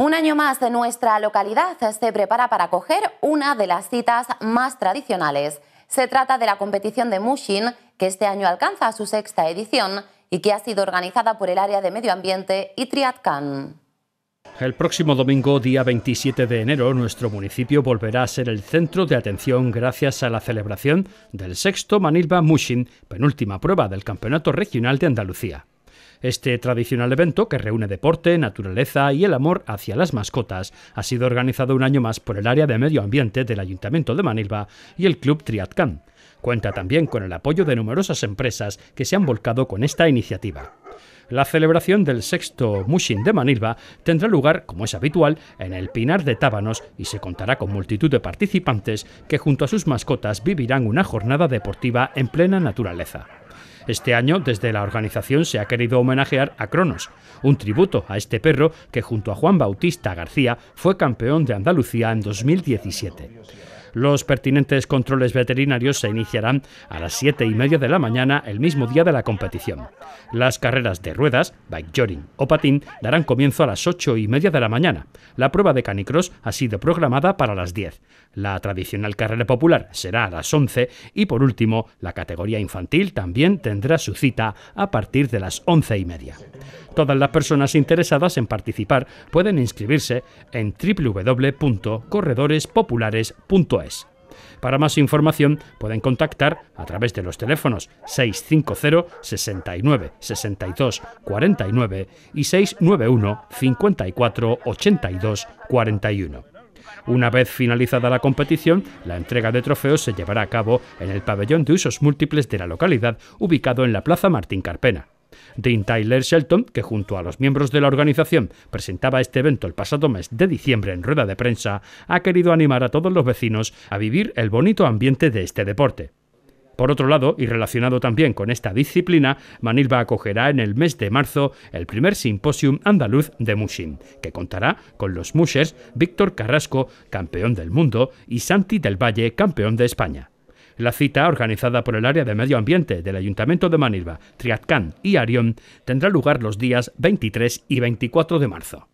Un año más de nuestra localidad se prepara para acoger una de las citas más tradicionales. Se trata de la competición de Mushin, que este año alcanza su sexta edición y que ha sido organizada por el Área de Medio Ambiente y Triatcan. El próximo domingo, día 27 de enero, nuestro municipio volverá a ser el centro de atención gracias a la celebración del sexto Manilva Mushin, penúltima prueba del Campeonato Regional de Andalucía. Este tradicional evento, que reúne deporte, naturaleza y el amor hacia las mascotas, ha sido organizado un año más por el área de medio ambiente del Ayuntamiento de Manilva y el Club Triatcan. Cuenta también con el apoyo de numerosas empresas que se han volcado con esta iniciativa. La celebración del sexto Mushin de Manilva tendrá lugar, como es habitual, en el Pinar de Tábanos y se contará con multitud de participantes que junto a sus mascotas vivirán una jornada deportiva en plena naturaleza. Este año, desde la organización, se ha querido homenajear a Cronos, un tributo a este perro que junto a Juan Bautista García fue campeón de Andalucía en 2017. Los pertinentes controles veterinarios se iniciarán a las 7 y media de la mañana el mismo día de la competición. Las carreras de ruedas, bike o patín darán comienzo a las 8 y media de la mañana. La prueba de canicross ha sido programada para las 10. La tradicional carrera popular será a las 11 y por último la categoría infantil también tendrá su cita a partir de las 11 y media. Todas las personas interesadas en participar pueden inscribirse en www.corredorespopulares.es. Para más información pueden contactar a través de los teléfonos 650 69 62 49 y 691 54 82 41. Una vez finalizada la competición, la entrega de trofeos se llevará a cabo en el pabellón de usos múltiples de la localidad, ubicado en la Plaza Martín Carpena. Dean Tyler Shelton, que junto a los miembros de la organización presentaba este evento el pasado mes de diciembre en rueda de prensa, ha querido animar a todos los vecinos a vivir el bonito ambiente de este deporte. Por otro lado, y relacionado también con esta disciplina, Manilva acogerá en el mes de marzo el primer simposium andaluz de Mushin, que contará con los mushers Víctor Carrasco, campeón del mundo, y Santi del Valle, campeón de España. La cita, organizada por el Área de Medio Ambiente del Ayuntamiento de Manilva, Triatcán y Arión, tendrá lugar los días 23 y 24 de marzo.